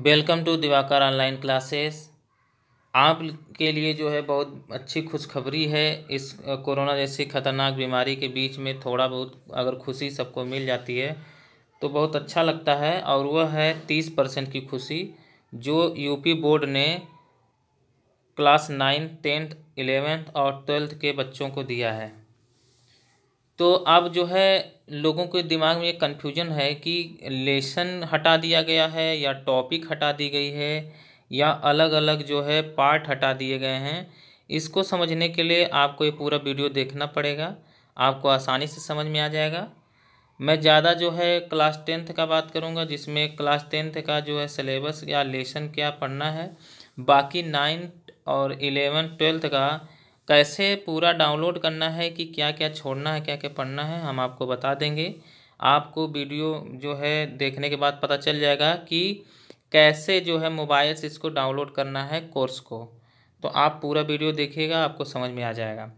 welcome to Diwakar online classes आप के लिए जो है बहुत अच्छी खुशखबरी है इस कोरोना जैसी खतरनाक बीमारी के बीच में थोड़ा बहुत अगर खुशी सबको मिल जाती है तो बहुत अच्छा लगता है और वह है तीस परसेंट की खुशी जो यूपी बोर्ड ने क्लास नाइन्थ टेंथ इलेवेंथ और ट्वेल्थ के बच्चों को दिया है तो अब जो है लोगों के दिमाग में ये कन्फ्यूजन है कि लेसन हटा दिया गया है या टॉपिक हटा दी गई है या अलग अलग जो है पार्ट हटा दिए गए हैं इसको समझने के लिए आपको ये पूरा वीडियो देखना पड़ेगा आपको आसानी से समझ में आ जाएगा मैं ज़्यादा जो है क्लास टेंथ का बात करूँगा जिसमें क्लास टेंथ का जो है सिलेबस या लेसन क्या पढ़ना है बाकी नाइन्थ और इलेवन ट्वेल्थ का कैसे पूरा डाउनलोड करना है कि क्या क्या छोड़ना है क्या क्या पढ़ना है हम आपको बता देंगे आपको वीडियो जो है देखने के बाद पता चल जाएगा कि कैसे जो है मोबाइल से इसको डाउनलोड करना है कोर्स को तो आप पूरा वीडियो देखिएगा आपको समझ में आ जाएगा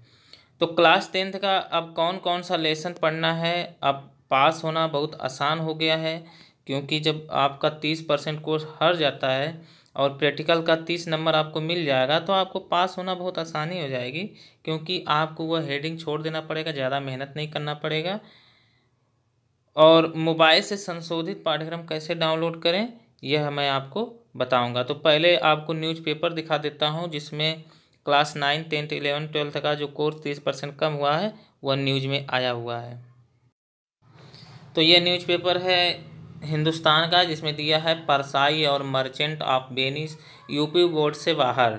तो क्लास टेंथ का अब कौन कौन सा लेसन पढ़ना है अब पास होना बहुत आसान हो गया है क्योंकि जब आपका तीस परसेंट कोर्स हर जाता है और प्रैक्टिकल का तीस नंबर आपको मिल जाएगा तो आपको पास होना बहुत आसानी हो जाएगी क्योंकि आपको वह हेडिंग छोड़ देना पड़ेगा ज़्यादा मेहनत नहीं करना पड़ेगा और मोबाइल से संशोधित पाठ्यक्रम कैसे डाउनलोड करें यह मैं आपको बताऊंगा तो पहले आपको न्यूज़पेपर दिखा देता हूं जिसमें class nine tenth eleven twelfth का जो कोर्स तीस परसेंट कम हुआ है वह न्यूज में आया हुआ है तो यह न्यूज़पेपर है हिंदुस्तान का जिसमें दिया है परसाई और merchant of Venice UP board से बाहर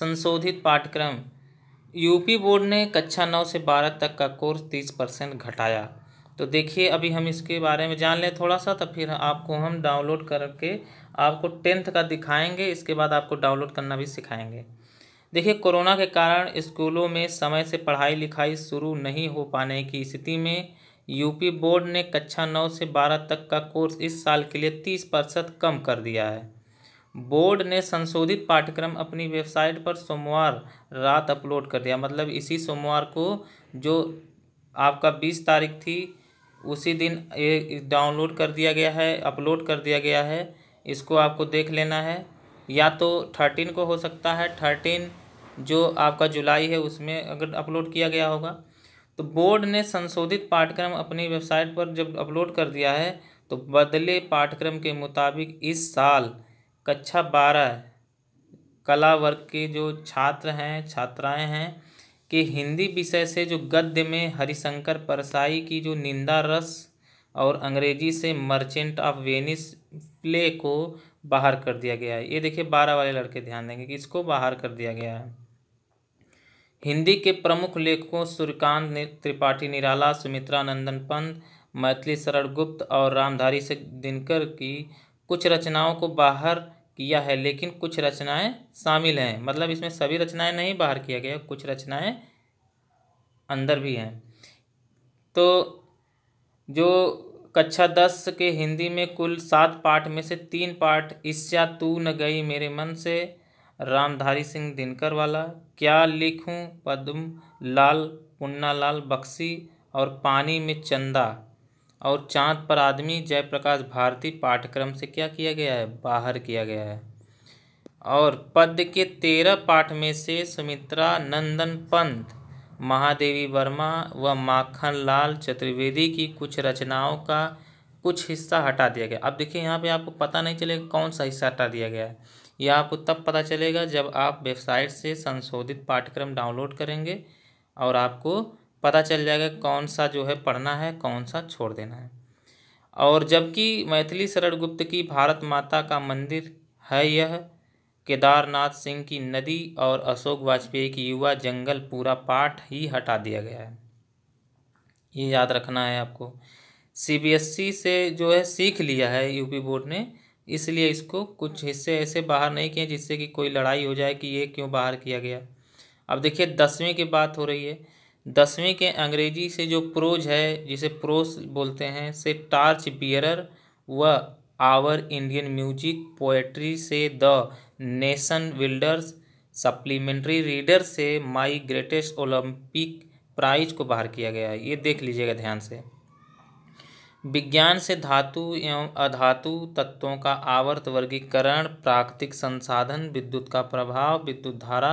संशोधित पाठ्यक्रम यूपी बोर्ड ने कक्षा नौ से बारह तक का कोर्स तीस परसेंट घटाया तो देखिए अभी हम इसके बारे में जान लें थोड़ा सा तो फिर आपको हम डाउनलोड करके आपको टेंथ का दिखाएंगे इसके बाद आपको डाउनलोड करना भी सिखाएंगे देखिए कोरोना के कारण स्कूलों में समय से पढ़ाई लिखाई शुरू नहीं हो पाने की स्थिति में यूपी बोर्ड ने कक्षा नौ से बारह तक का कोर्स इस साल के लिए तीस प्रतिशत कम कर दिया है बोर्ड ने संशोधित पाठ्यक्रम अपनी वेबसाइट पर सोमवार रात अपलोड कर दिया मतलब इसी सोमवार को जो आपका बीस तारीख थी उसी दिन ये डाउनलोड कर दिया गया है अपलोड कर दिया गया है इसको आपको देख लेना है या तो थर्टीन को हो सकता है थर्टीन जो आपका जुलाई है उसमें अगर अपलोड किया गया होगा तो बोर्ड ने संशोधित पाठ्यक्रम अपनी वेबसाइट पर जब अपलोड कर दिया है तो बदले पाठ्यक्रम के मुताबिक इस साल कक्षा बारह कला वर्ग के जो छात्र हैं छात्राएं हैं कि हिंदी विषय से जो गद्य में हरिशंकर परसाई की जो निंदा रस और अंग्रेजी से मर्चेंट ऑफ वेनिस प्ले को बाहर कर दिया गया है ये देखिए बारह वाले लड़के ध्यान देंगे कि इसको बाहर कर दिया गया है हिंदी के प्रमुख लेखकों सूर्यकांत त्रिपाठी निराला सुमित्रा नंदन पंत मैथिली शरण गुप्त और रामधारी से दिनकर की कुछ रचनाओं को बाहर किया है लेकिन कुछ रचनाएं शामिल हैं मतलब इसमें सभी रचनाएं नहीं बाहर किया गया कुछ रचनाएं अंदर भी हैं तो जो कक्षा दस के हिंदी में कुल सात पाठ में से तीन पाठ ईस्या तू न गई मेरे मन से रामधारी सिंह दिनकर वाला क्या लिखूं पद्म लाल पुन्ना लाल बख्शी और पानी में चंदा और चाँद पर आदमी जयप्रकाश भारती पाठ्यक्रम से क्या किया गया है बाहर किया गया है और पद्य के तेरह पाठ में से सुमित्रा नंदन पंत महादेवी वर्मा व माखन लाल चतुर्वेदी की कुछ रचनाओं का कुछ हिस्सा हटा दिया गया अब देखिए यहाँ पे आपको पता नहीं चलेगा कौन सा हिस्सा हटा दिया गया है यह आपको तब पता चलेगा जब आप वेबसाइट से संशोधित पाठ्यक्रम डाउनलोड करेंगे और आपको पता चल जाएगा कौन सा जो है पढ़ना है कौन सा छोड़ देना है और जबकि मैथिली शरण गुप्त की भारत माता का मंदिर है यह केदारनाथ सिंह की नदी और अशोक वाजपेयी की युवा जंगल पूरा पाठ ही हटा दिया गया है ये याद रखना है आपको सीबीएसई से जो है सीख लिया है यूपी बोर्ड ने इसलिए इसको कुछ हिस्से ऐसे बाहर नहीं किए जिससे कि कोई लड़ाई हो जाए कि ये क्यों बाहर किया गया अब देखिए दसवीं की बात हो रही है दसवीं के अंग्रेजी से जो प्रोज है जिसे प्रोस बोलते हैं से टार्च बियरर व आवर इंडियन म्यूजिक पोएट्री से the nation builders supplementary reader से माई ग्रेटेस्ट ओलंपिक प्राइज को बाहर किया गया है ये देख लीजिएगा ध्यान से विज्ञान से धातु एवं अधातु तत्वों का आवर्त वर्गीकरण प्राकृतिक संसाधन विद्युत का प्रभाव विद्युत धारा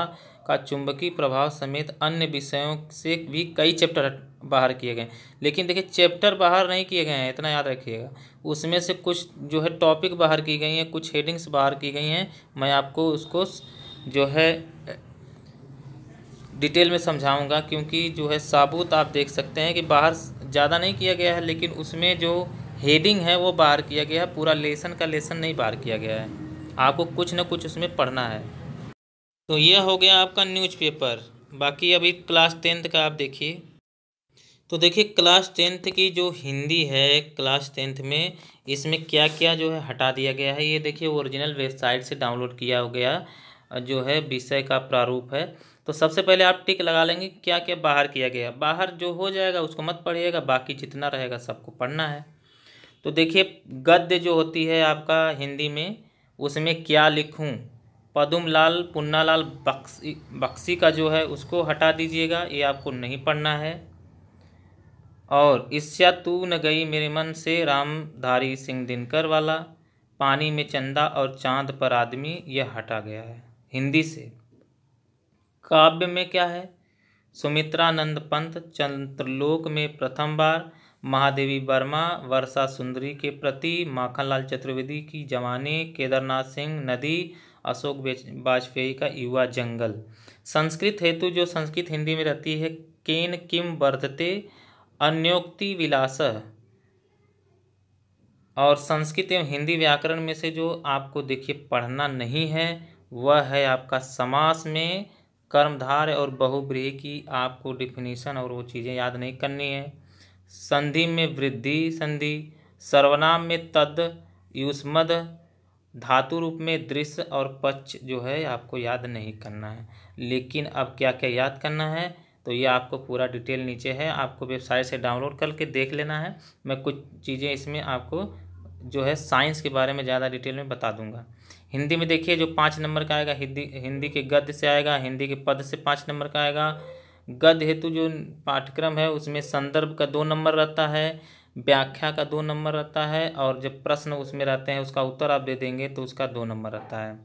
का चुंबकीय प्रभाव समेत अन्य विषयों से भी कई चैप्टर बाहर किए गए लेकिन देखिए चैप्टर बाहर नहीं किए गए हैं इतना याद रखिएगा उसमें से कुछ जो है टॉपिक बाहर की गई हैं कुछ हेडिंग्स बाहर की गई हैं मैं आपको उसको जो है डिटेल में समझाऊंगा क्योंकि जो है साबूत आप देख सकते हैं कि बाहर ज़्यादा नहीं किया गया है लेकिन उसमें जो हेडिंग है वो बाहर किया गया है पूरा लेसन का लेसन नहीं बाहर किया गया है आपको कुछ ना कुछ उसमें पढ़ना है तो यह हो गया आपका न्यूज़पेपर बाकी अभी क्लास टेंथ का आप देखिए तो देखिए क्लास टेंथ की जो हिंदी है क्लास टेंथ में इसमें क्या क्या जो है हटा दिया गया है ये देखिए ओरिजिनल वेबसाइट से डाउनलोड किया हो गया जो है विषय का प्रारूप है तो सबसे पहले आप टिक लगा लेंगे क्या क्या बाहर किया गया बाहर जो हो जाएगा उसको मत पढ़िएगा बाकी जितना रहेगा सबको पढ़ना है तो देखिए गद्य जो होती है आपका हिंदी में उसमें क्या लाल पदुमलाल पुन्नालाल बक्सी बक्सी का जो है उसको हटा दीजिएगा ये आपको नहीं पढ़ना है और इस्या तू न गई मेरे मन से रामधारी सिंह दिनकर वाला पानी में चंदा और चांद पर आदमी यह हटा गया है हिंदी से काव्य में क्या है सुमित्रानंद पंत चंद्रलोक में प्रथम बार महादेवी वर्मा वर्षा सुंदरी के प्रति माखनलाल चतुर्वेदी की जवानी केदारनाथ सिंह नदी अशोक वाजपेयी का युवा जंगल संस्कृत हेतु जो संस्कृत हिंदी में रहती है केन किम वर्धते अन्योक्ति विलास और संस्कृत एवं हिंदी व्याकरण में से जो आपको देखिए पढ़ना नहीं है वह है आपका समास में कर्मधार और बहुब्रीही की आपको डिफिनीशन और वो चीज़ें याद नहीं करनी है संधि में वृद्धि संधि सर्वनाम में तद युष्मद धातु रूप में दृश्य और पक्ष जो है आपको याद नहीं करना है लेकिन अब क्या क्या याद करना है तो ये आपको पूरा डिटेल नीचे है आपको वेबसाइट से डाउनलोड करके देख लेना है मैं कुछ चीज़ें इसमें आपको जो है साइंस के बारे में ज़्यादा डिटेल में बता दूंगा हिंदी में देखिए जो पाँच नंबर का आएगा हिंदी हिंदी के गद्य से आएगा हिंदी के पद से पाँच नंबर का आएगा गद्य हेतु जो पाठ्यक्रम है उसमें संदर्भ का दो नंबर रहता है व्याख्या का दो नंबर रहता है और जब प्रश्न उसमें रहते हैं उसका उत्तर आप दे देंगे तो उसका दो नंबर रहता है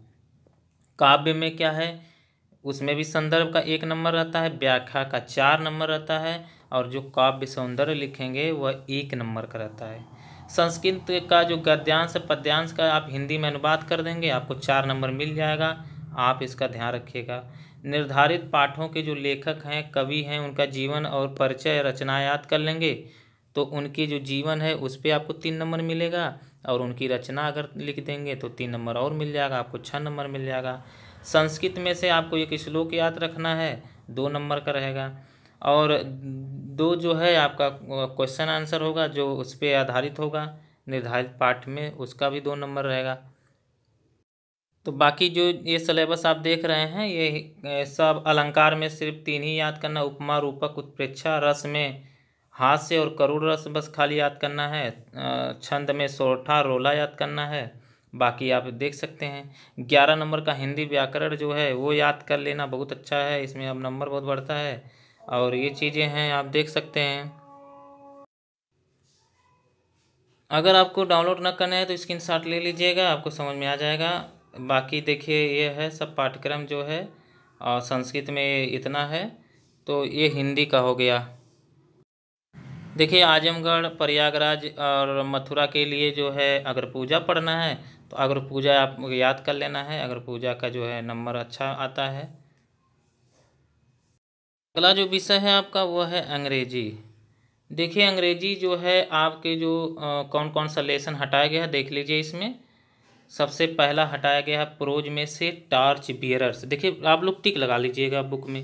काव्य में क्या है उसमें भी संदर्भ का एक नंबर रहता है व्याख्या का चार नंबर रहता है और जो काव्य सौंदर्य लिखेंगे वह एक नंबर का रहता है संस्कृत का जो गद्यांश पद्यांश का आप हिंदी में अनुवाद कर देंगे आपको चार नंबर मिल जाएगा आप इसका ध्यान रखिएगा निर्धारित पाठों के जो लेखक हैं कवि हैं उनका जीवन और परिचय रचना याद कर लेंगे तो उनके जो जीवन है उस पर आपको तीन नंबर मिलेगा और उनकी रचना अगर लिख देंगे तो तीन नंबर और मिल जाएगा आपको छः नंबर मिल जाएगा संस्कृत में से आपको एक श्लोक याद रखना है दो नंबर का रहेगा और दो जो है आपका क्वेश्चन आंसर होगा जो उस पर आधारित होगा निर्धारित पाठ में उसका भी दो नंबर रहेगा तो बाकी जो ये सिलेबस आप देख रहे हैं ये सब अलंकार में सिर्फ तीन ही याद करना उपमा रूपक उत्प्रेक्षा रस में हास्य और करुण रस बस खाली याद करना है छंद में सोठा रोला याद करना है बाकी आप देख सकते हैं ग्यारह नंबर का हिंदी व्याकरण जो है वो याद कर लेना बहुत अच्छा है इसमें अब नंबर बहुत बढ़ता है और ये चीज़ें हैं आप देख सकते हैं अगर आपको डाउनलोड ना करना है तो स्क्रीन शॉट ले लीजिएगा आपको समझ में आ जाएगा बाकी देखिए ये है सब पाठ्यक्रम जो है और संस्कृत में इतना है तो ये हिंदी का हो गया देखिए आजमगढ़ प्रयागराज और मथुरा के लिए जो है अगर पूजा पढ़ना है तो अगर पूजा आप याद कर लेना है अगर पूजा का जो है नंबर अच्छा आता है अगला जो विषय है आपका वो है अंग्रेजी देखिए अंग्रेजी जो है आपके जो आ, कौन कौन सा लेसन हटाया गया है देख लीजिए इसमें सबसे पहला हटाया गया है प्रोज में से टार्च बियरर्स देखिए आप लोग टिक लगा लीजिएगा बुक में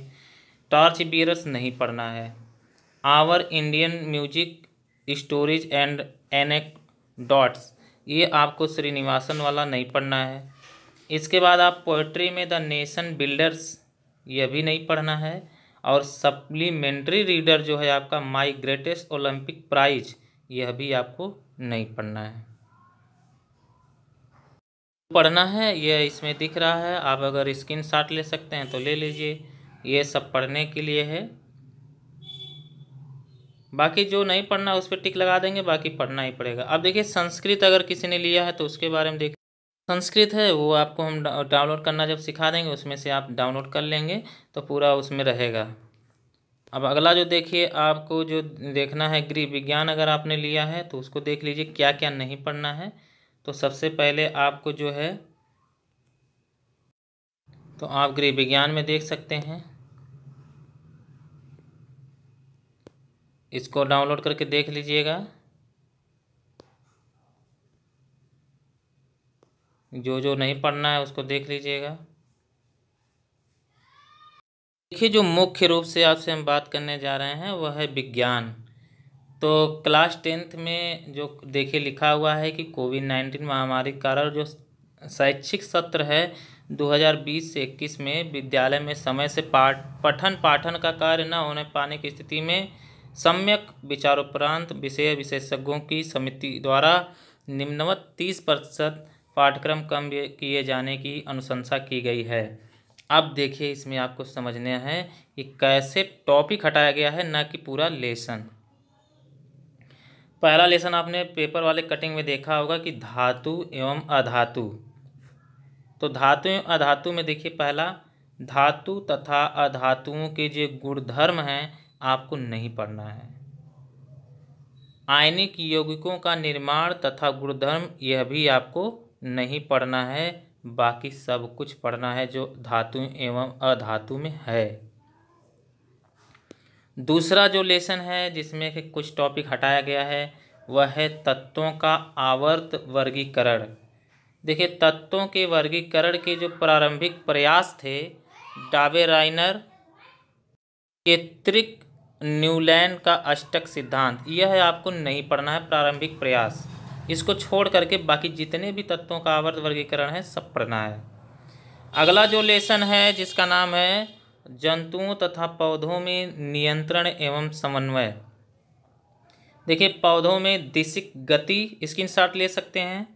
टार्च बियरर्स नहीं पढ़ना है our Indian music stories and anecdotes ये आपको श्रीनिवासन वाला नहीं पढ़ना है इसके बाद आप पोइट्री में द नेशन बिल्डर्स यह भी नहीं पढ़ना है और सप्लीमेंट्री रीडर जो है आपका माई ग्रेटेस्ट ओलंपिक प्राइज यह भी आपको नहीं पढ़ना है पढ़ना है यह इसमें दिख रहा है आप अगर स्क्रीन शॉट ले सकते हैं तो ले लीजिए ये सब पढ़ने के लिए है बाकी जो नहीं पढ़ना उस पर टिक लगा देंगे बाकी पढ़ना ही पड़ेगा अब देखिए संस्कृत अगर किसी ने लिया है तो उसके बारे में देख संस्कृत है वो आपको हम डाउनलोड करना जब सिखा देंगे उसमें से आप डाउनलोड कर लेंगे तो पूरा उसमें रहेगा अब अगला जो देखिए आपको जो देखना है गृह विज्ञान अगर आपने लिया है तो उसको देख लीजिए क्या क्या नहीं पढ़ना है तो सबसे पहले आपको जो है तो आप गृह विज्ञान में देख सकते हैं इसको डाउनलोड करके देख लीजिएगा जो जो नहीं पढ़ना है उसको देख लीजिएगा देखिए जो मुख्य रूप से आपसे हम बात करने जा रहे हैं वह है विज्ञान तो क्लास टेंथ में जो देखिए लिखा हुआ है कि कोविड नाइन्टीन महामारी के कारण जो शैक्षिक सत्र है 2020 से 21 में विद्यालय में समय से पाठ पठन पाठन का कार्य न होने पाने की स्थिति में सम्यक विचारोपरांत विषय विशेषज्ञों की समिति द्वारा निम्नवत तीस प्रतिशत पाठ्यक्रम कम किए जाने की अनुशंसा की गई है अब देखिए इसमें आपको समझने हैं कि कैसे टॉपिक हटाया गया है ना कि पूरा लेसन पहला लेसन आपने पेपर वाले कटिंग में देखा होगा कि धातु एवं अधातु तो धातु एवं अधातु में देखिए पहला धातु तथा अधातुओं के जो गुणधर्म हैं आपको नहीं पढ़ना है आयनिक यौगिकों का निर्माण तथा गुणधर्म यह भी आपको नहीं पढ़ना है बाकी सब कुछ पढ़ना है जो धातु एवं अधातु में है दूसरा जो लेसन है जिसमें कि कुछ टॉपिक हटाया गया है वह है तत्वों का आवर्त वर्गीकरण देखिए तत्वों के वर्गीकरण के जो प्रारंभिक प्रयास थे डाबे राइनर के त्रिक न्यूलैंड का अष्टक सिद्धांत यह है आपको नहीं पढ़ना है प्रारंभिक प्रयास इसको छोड़ करके बाकी जितने भी तत्वों का आवर्त वर्गीकरण है सब पढ़ना है अगला जो लेसन है जिसका नाम है जंतुओं तथा पौधों में नियंत्रण एवं समन्वय देखिए पौधों में दिशिक गति स्क्रीन शॉट ले सकते हैं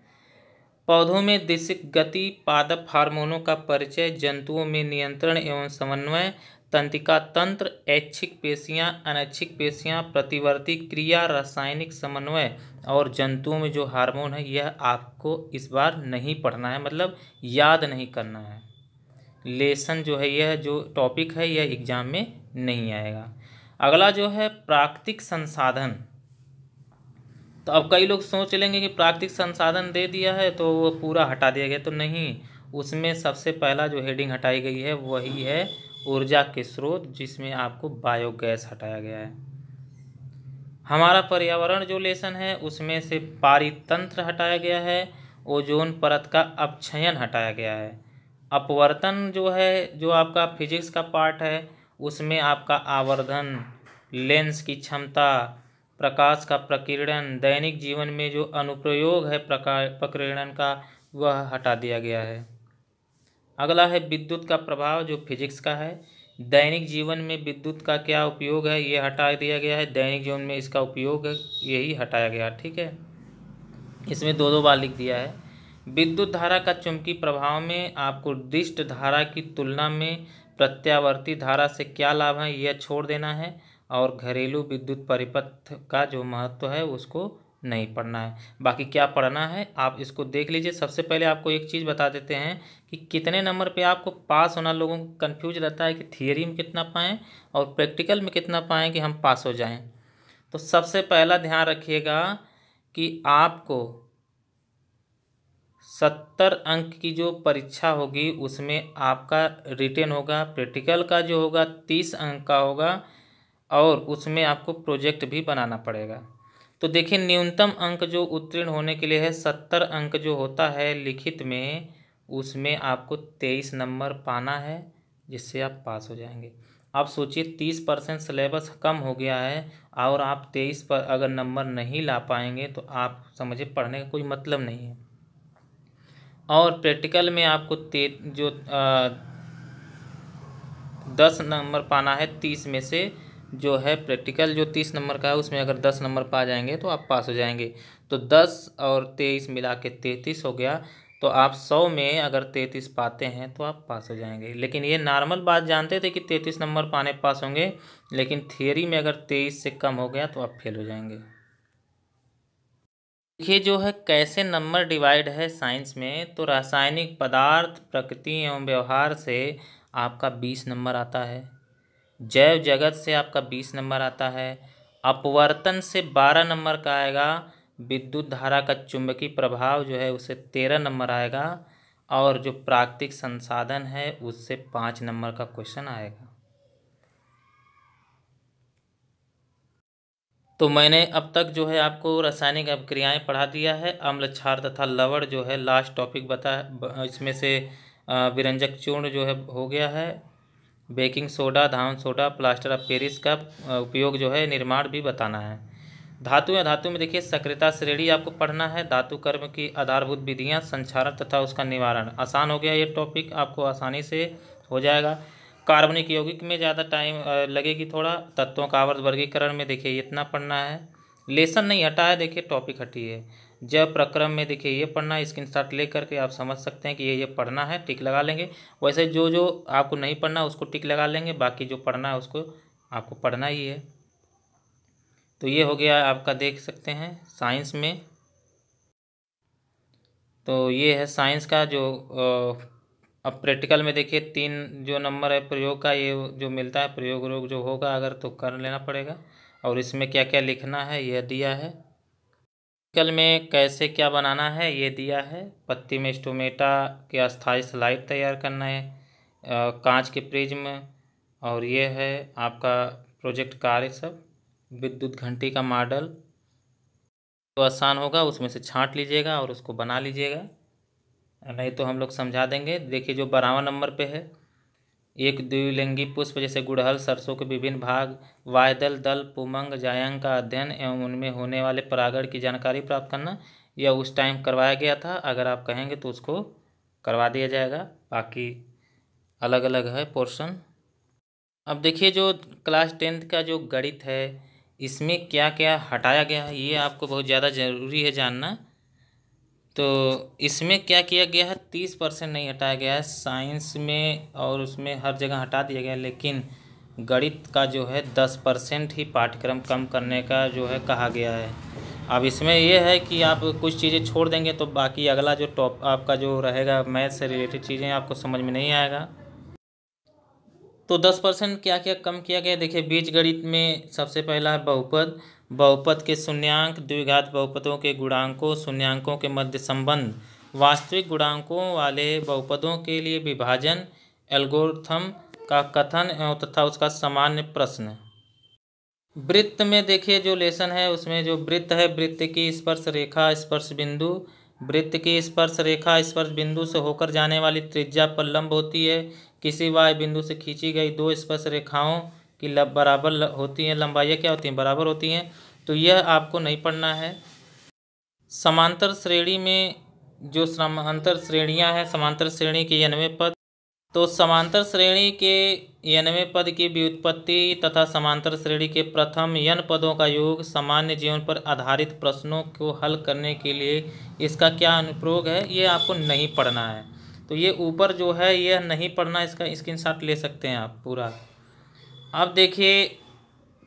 पौधों में दिशिक गति पादप हार्मोनों का परिचय जंतुओं में नियंत्रण एवं समन्वय तंत्रिका तंत्र ऐच्छिक पेशियां अनैच्छिक पेशियां प्रतिवर्ती क्रिया रासायनिक समन्वय और जंतुओं में जो हार्मोन है यह आपको इस बार नहीं पढ़ना है मतलब याद नहीं करना है लेसन जो है यह जो टॉपिक है यह एग्ज़ाम में नहीं आएगा अगला जो है प्राकृतिक संसाधन तो अब कई लोग सोच लेंगे कि प्राकृतिक संसाधन दे दिया है तो वो पूरा हटा दिया गया तो नहीं उसमें सबसे पहला जो हेडिंग हटाई गई है वही है ऊर्जा के स्रोत जिसमें आपको बायोगैस हटाया गया है हमारा पर्यावरण जो लेसन है उसमें से पारितंत्र हटाया गया है ओजोन परत का अपक्षयन हटाया गया है अपवर्तन जो है जो आपका फिजिक्स का पार्ट है उसमें आपका आवर्धन लेंस की क्षमता प्रकाश का प्रकीर्णन दैनिक जीवन में जो अनुप्रयोग है प्रकाश प्रकीर्णन का वह हटा दिया गया है अगला है विद्युत का प्रभाव जो फिजिक्स का है दैनिक जीवन में विद्युत का क्या उपयोग है ये हटा दिया गया है दैनिक जीवन में इसका उपयोग यही हटाया गया ठीक है इसमें दो दो बार लिख दिया है विद्युत धारा का चुंबकीय प्रभाव में आपको दृष्ट धारा की तुलना में प्रत्यावर्ती धारा से क्या लाभ है यह छोड़ देना है और घरेलू विद्युत परिपथ का जो महत्व है उसको नहीं पढ़ना है बाकी क्या पढ़ना है आप इसको देख लीजिए सबसे पहले आपको एक चीज़ बता देते हैं कि कितने नंबर पे आपको पास होना लोगों को कन्फ्यूज रहता है कि थियोरी में कितना पाएँ और प्रैक्टिकल में कितना पाएँ कि हम पास हो जाएँ तो सबसे पहला ध्यान रखिएगा कि आपको सत्तर अंक की जो परीक्षा होगी उसमें आपका रिटेन होगा प्रैक्टिकल का जो होगा तीस अंक का होगा और उसमें आपको प्रोजेक्ट भी बनाना पड़ेगा तो देखिए न्यूनतम अंक जो उत्तीर्ण होने के लिए है सत्तर अंक जो होता है लिखित में उसमें आपको तेईस नंबर पाना है जिससे आप पास हो जाएंगे आप सोचिए तीस परसेंट सिलेबस कम हो गया है और आप तेईस पर अगर नंबर नहीं ला पाएंगे तो आप समझिए पढ़ने का कोई मतलब नहीं है और प्रैक्टिकल में आपको ते जो आ, दस नंबर पाना है तीस में से जो है प्रैक्टिकल जो तीस नंबर का है उसमें अगर दस नंबर पा जाएंगे तो आप पास हो जाएंगे तो दस और तेईस मिला के तैंतीस हो गया तो आप सौ में अगर तैंतीस पाते हैं तो आप पास हो जाएंगे लेकिन ये नॉर्मल बात जानते थे कि तैंतीस नंबर पाने पास होंगे लेकिन थियोरी में अगर तेईस से कम हो गया तो आप फेल हो जाएंगे देखिए जो है कैसे नंबर डिवाइड है साइंस में तो रासायनिक पदार्थ प्रकृति एवं व्यवहार से आपका बीस नंबर आता है जैव जगत से आपका बीस नंबर आता है अपवर्तन से बारह नंबर का आएगा विद्युत धारा का चुंबकीय प्रभाव जो है उसे तेरह नंबर आएगा और जो प्राकृतिक संसाधन है उससे पाँच नंबर का क्वेश्चन आएगा तो मैंने अब तक जो है आपको रासायनिक अभिक्रियाएँ पढ़ा दिया है अम्ल क्षार तथा लवड़ जो है लास्ट टॉपिक बता इसमें से विरंजक चूर्ण जो है हो गया है बेकिंग सोडा धान सोडा प्लास्टर ऑफ पेरिस का उपयोग जो है निर्माण भी बताना है धातु या धातु में देखिए सक्रियता श्रेणी आपको पढ़ना है धातु कर्म की आधारभूत विधियाँ संचारण तथा उसका निवारण आसान हो गया ये टॉपिक आपको आसानी से हो जाएगा कार्बनिक यौगिक में ज़्यादा टाइम लगेगी थोड़ा तत्वों का आवर्त वर्गीकरण में देखिए इतना पढ़ना है लेसन नहीं हटा है देखिए टॉपिक हटी है ज प्रक्रम में देखिए ये पढ़ना है स्क्रीन शॉट ले करके आप समझ सकते हैं कि ये ये पढ़ना है टिक लगा लेंगे वैसे जो जो आपको नहीं पढ़ना उसको टिक लगा लेंगे बाकी जो पढ़ना है उसको आपको पढ़ना ही है तो ये हो गया आपका देख सकते हैं साइंस में तो ये है साइंस का जो अब प्रैक्टिकल में देखिए तीन जो नंबर है प्रयोग का ये जो मिलता है प्रयोग रोग जो होगा अगर तो कर लेना पड़ेगा और इसमें क्या क्या लिखना है यह दिया है पिकल में कैसे क्या बनाना है ये दिया है पत्ती में स्टोमेटा के अस्थाई स्लाइड तैयार करना है कांच के प्रिज्म और ये है आपका प्रोजेक्ट कार्य सब विद्युत घंटी का मॉडल तो आसान होगा उसमें से छांट लीजिएगा और उसको बना लीजिएगा नहीं तो हम लोग समझा देंगे देखिए जो बारहवा नंबर पे है एक द्विलिंगी पुष्प जैसे गुड़हल सरसों के विभिन्न भाग वायदल दल पुमंग जायांग का अध्ययन एवं उनमें होने वाले परागण की जानकारी प्राप्त करना यह उस टाइम करवाया गया था अगर आप कहेंगे तो उसको करवा दिया जाएगा बाकी अलग अलग है पोर्शन अब देखिए जो क्लास टेंथ का जो गणित है इसमें क्या क्या हटाया गया है ये आपको बहुत ज़्यादा ज़रूरी है जानना तो इसमें क्या किया गया है तीस परसेंट नहीं हटाया गया है साइंस में और उसमें हर जगह हटा दिया गया लेकिन गणित का जो है दस परसेंट ही पाठ्यक्रम कम करने का जो है कहा गया है अब इसमें यह है कि आप कुछ चीज़ें छोड़ देंगे तो बाकी अगला जो टॉप आपका जो रहेगा मैथ से रिलेटेड चीज़ें आपको समझ में नहीं आएगा तो दस परसेंट क्या क्या कम किया गया देखिए बीज गणित में सबसे पहला है बहुपद बहुपद के शून्यंक द्विघात बहुपदों के गुणांकों शून्यंकों के मध्य संबंध वास्तविक गुणांकों वाले बहुपदों के लिए विभाजन एल्गोरिथम का कथन एवं तथा उसका सामान्य प्रश्न वृत्त में देखिए जो लेसन है उसमें जो वृत्त है वृत्त की स्पर्श रेखा स्पर्श बिंदु वृत्त की स्पर्श रेखा स्पर्श बिंदु से होकर जाने वाली त्रिज्या पर लंब होती है किसी वाय बिंदु से खींची गई दो स्पर्श रेखाओं कि लब बराबर होती हैं लंबाइयाँ क्या होती हैं बराबर होती हैं तो यह आपको नहीं पढ़ना है समांतर श्रेणी में जो समांतर श्रेणियाँ हैं समांतर श्रेणी के यनवे पद तो समांतर श्रेणी के यनवे पद की व्युत्पत्ति तथा समांतर श्रेणी के प्रथम यन पदों का योग सामान्य जीवन पर आधारित प्रश्नों को हल करने के लिए इसका क्या अनुप्रयोग है ये आपको नहीं पढ़ना है तो ये ऊपर जो है यह नहीं पढ़ना इसका स्क्रीन ले सकते हैं आप पूरा अब देखिए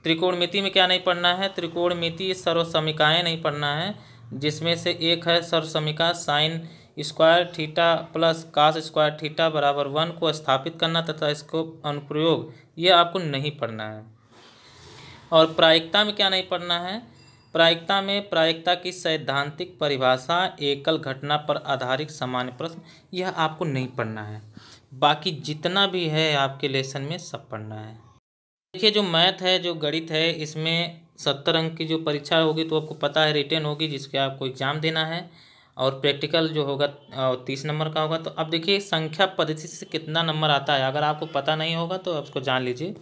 त्रिकोणमिति में क्या नहीं पढ़ना है त्रिकोणमिति सर्वसमिकाएँ नहीं पढ़ना है जिसमें से एक है सर्वसमिका sine square theta plus cos square theta बराबर वन को स्थापित करना तथा इसको अनुप्रयोग ये आपको नहीं पढ़ना है और प्रायिकता में क्या नहीं पढ़ना है प्रायिकता में प्रायिकता की सैद्धांतिक परिभाषा एकल घटना पर आधारित सामान्य प्रश्न यह आपको नहीं पढ़ना है बाकी जितना भी है आपके लेसन में सब पढ़ना है देखिए जो मैथ है जो गणित है इसमें सत्तर अंक की जो परीक्षा होगी तो आपको पता है रिटर्न होगी जिसके आपको एग्ज़ाम देना है और प्रैक्टिकल जो होगा तीस नंबर का होगा तो अब देखिए संख्या पद्धति से कितना नंबर आता है अगर आपको पता नहीं होगा तो आप उसको जान लीजिए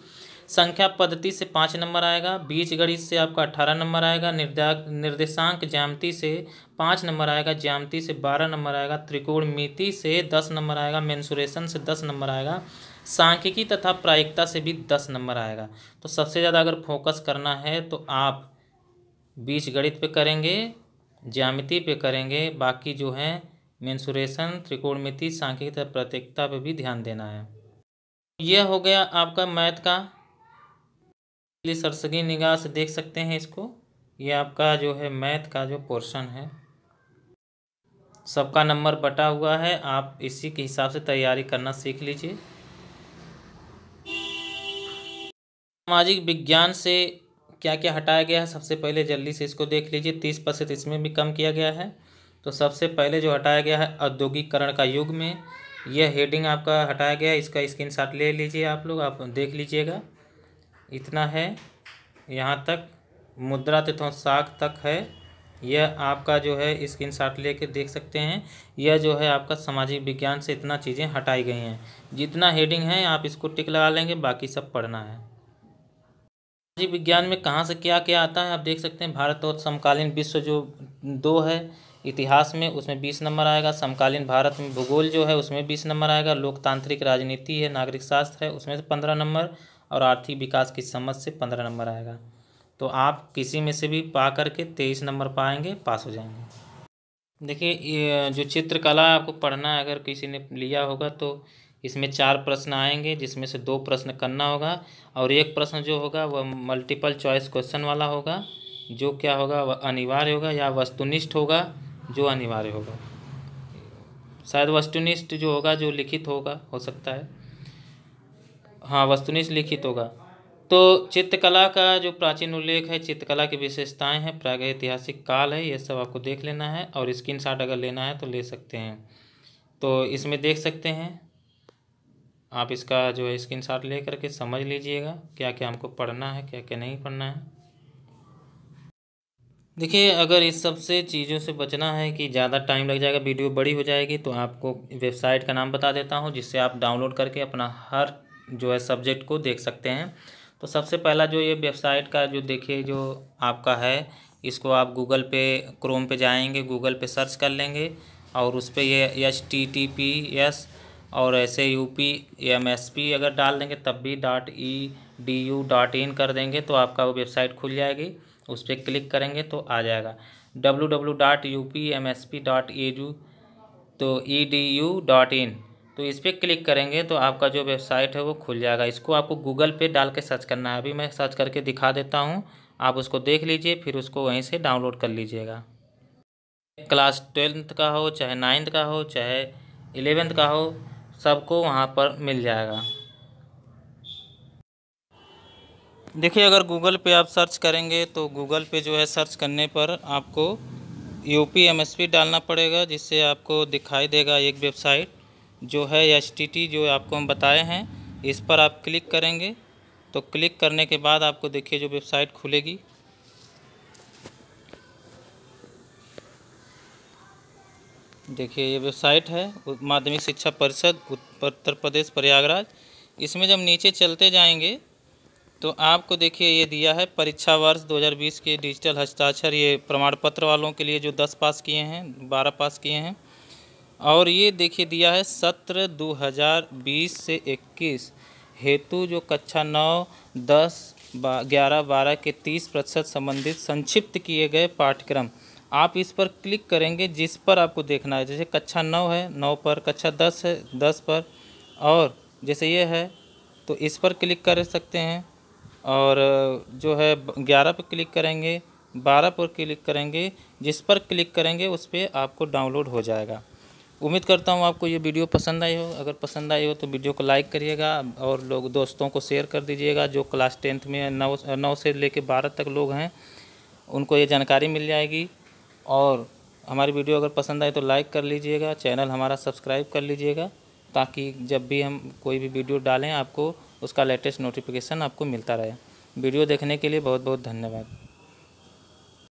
संख्या पद्धति से पाँच नंबर आएगा बीज गणित से आपका अठारह नंबर आएगा निर्दा निर्देशांक ज्यामती से पाँच नंबर आएगा ज्यामती से बारह नंबर आएगा त्रिकोण मिति से दस नंबर आएगा मेन्सुरेशन से दस नंबर आएगा सांख्यिकी तथा प्रायिकता से भी दस नंबर आएगा तो सबसे ज़्यादा अगर फोकस करना है तो आप बीज गणित पे करेंगे ज्यामिति पे करेंगे बाकी जो है मेंसुरेशन त्रिकोणमिति सांख्यिकी तथा प्रत्येकता पे भी ध्यान देना है यह हो गया आपका मैथ का सरसगी निगाह से देख सकते हैं इसको ये आपका जो है मैथ का जो पोर्शन है सबका नंबर बटा हुआ है आप इसी के हिसाब से तैयारी करना सीख लीजिए सामाजिक विज्ञान से क्या क्या हटाया गया है सबसे पहले जल्दी से इसको देख लीजिए तीस प्रतिशत इसमें भी कम किया गया है तो सबसे पहले जो हटाया गया है औद्योगिकरण का युग में यह हेडिंग आपका हटाया गया है इसका स्क्रीन शॉट ले लीजिए आप लोग आप देख लीजिएगा इतना है यहाँ तक मुद्रा तथा साख तक है यह आपका जो है स्क्रीन शॉट ले कर देख सकते हैं यह जो है आपका सामाजिक विज्ञान से इतना चीज़ें हटाई गई हैं जितना हेडिंग है आप इसको टिक लगा लेंगे बाकी सब पढ़ना है जी विज्ञान में कहाँ से क्या क्या आता है आप देख सकते हैं भारत और समकालीन विश्व जो दो है इतिहास में उसमें बीस नंबर आएगा समकालीन भारत में भूगोल जो है उसमें बीस नंबर आएगा लोकतांत्रिक राजनीति है नागरिक शास्त्र है उसमें से पंद्रह नंबर और आर्थिक विकास की समझ से पंद्रह नंबर आएगा तो आप किसी में से भी पा करके तेईस नंबर पाएंगे पास हो जाएंगे देखिए जो चित्रकला आपको पढ़ना है अगर किसी ने लिया होगा तो इसमें चार प्रश्न आएंगे जिसमें से दो प्रश्न करना होगा और एक प्रश्न जो होगा वह मल्टीपल चॉइस क्वेश्चन वाला होगा जो क्या होगा वह अनिवार्य होगा या वस्तुनिष्ठ होगा जो अनिवार्य होगा शायद वस्तुनिष्ठ जो होगा जो लिखित होगा हो सकता है हाँ वस्तुनिष्ठ लिखित होगा तो चित्रकला का जो प्राचीन उल्लेख है चित्रकला की विशेषताएं हैं प्राग ऐतिहासिक काल है ये सब आपको देख लेना है और स्क्रीन अगर लेना है तो ले सकते हैं तो इसमें देख सकते हैं आप इसका जो है स्क्रीन शॉट ले करके समझ लीजिएगा क्या क्या हमको पढ़ना है क्या क्या नहीं पढ़ना है देखिए अगर इस सब से चीज़ों से बचना है कि ज़्यादा टाइम लग जाएगा वीडियो बड़ी हो जाएगी तो आपको वेबसाइट का नाम बता देता हूँ जिससे आप डाउनलोड करके अपना हर जो है सब्जेक्ट को देख सकते हैं तो सबसे पहला जो ये वेबसाइट का जो देखिए जो आपका है इसको आप गूगल पे क्रोम पे जाएंगे गूगल पे सर्च कर लेंगे और उस पर ये H T T P S और ऐसे U P M S P अगर डाल देंगे तब भी dot E D U dot in कर देंगे तो आपका वो वेबसाइट खुल जाएगी उस पर क्लिक करेंगे तो आ जाएगा W W dot U P M S P dot A U तो E D U dot in तो इस पर क्लिक करेंगे तो आपका जो वेबसाइट है वो खुल जाएगा इसको आपको गूगल पे डाल के सर्च करना है अभी मैं सर्च करके दिखा देता हूँ आप उसको देख लीजिए फिर उसको वहीं से डाउनलोड कर लीजिएगा क्लास ट्वेल्थ का हो चाहे नाइन्थ का हो चाहे इलेवेंथ का हो सबको वहाँ पर मिल जाएगा देखिए अगर गूगल पे आप सर्च करेंगे तो गूगल पे जो है सर्च करने पर आपको U P M S P डालना पड़ेगा जिससे आपको दिखाई देगा एक वेबसाइट जो है एच टी टी जो आपको हम बताए हैं इस पर आप क्लिक करेंगे तो क्लिक करने के बाद आपको देखिए जो वेबसाइट खुलेगी देखिए ये वेबसाइट है माध्यमिक शिक्षा परिषद उत्तर प्रदेश प्रयागराज इसमें जब नीचे चलते जाएंगे तो आपको देखिए ये दिया है परीक्षा वर्ष 2020 के डिजिटल हस्ताक्षर ये प्रमाण पत्र वालों के लिए जो 10 पास किए हैं 12 पास किए हैं और ये देखिए दिया है सत्र 2020 से 21 हेतु जो कक्षा 9, 10, 11, 12 के 30 प्रतिशत संबंधित संक्षिप्त किए गए पाठ्यक्रम आप इस पर क्लिक करेंगे जिस पर आपको देखना है जैसे कक्षा नौ है नौ पर कक्षा दस है दस पर और जैसे ये है तो इस पर क्लिक कर सकते हैं और जो है ग्यारह पर क्लिक करेंगे बारह पर क्लिक करेंगे जिस पर क्लिक करेंगे उस पर आपको डाउनलोड हो जाएगा उम्मीद करता हूँ आपको ये वीडियो पसंद आई हो अगर पसंद आई हो तो वीडियो को लाइक करिएगा और लोग दोस्तों को शेयर कर दीजिएगा जो क्लास टेंथ में नौ नौ से लेकर बारह तक लोग हैं उनको ये जानकारी मिल जाएगी और हमारी वीडियो अगर पसंद आए तो लाइक कर लीजिएगा चैनल हमारा सब्सक्राइब कर लीजिएगा ताकि जब भी हम कोई भी वीडियो डालें आपको उसका लेटेस्ट नोटिफिकेशन आपको मिलता रहे वीडियो देखने के लिए बहुत बहुत धन्यवाद